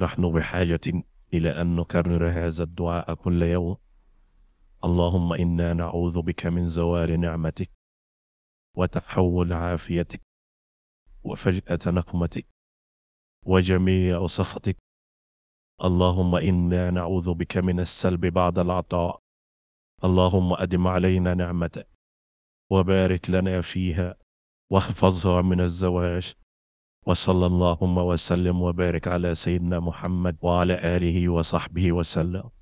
نحن بحاجة إلى أن نكرر هذا الدعاء كل يوم اللهم إنا نعوذ بك من زوال نعمتك وتحول عافيتك وفجأة نقمتك وجميع سخطك اللهم إنا نعوذ بك من السلب بعد العطاء اللهم أدم علينا نعمتك وبارك لنا فيها واحفظها من الزواج وصلى اللهم وسلم وبارك على سيدنا محمد وعلى آله وصحبه وسلم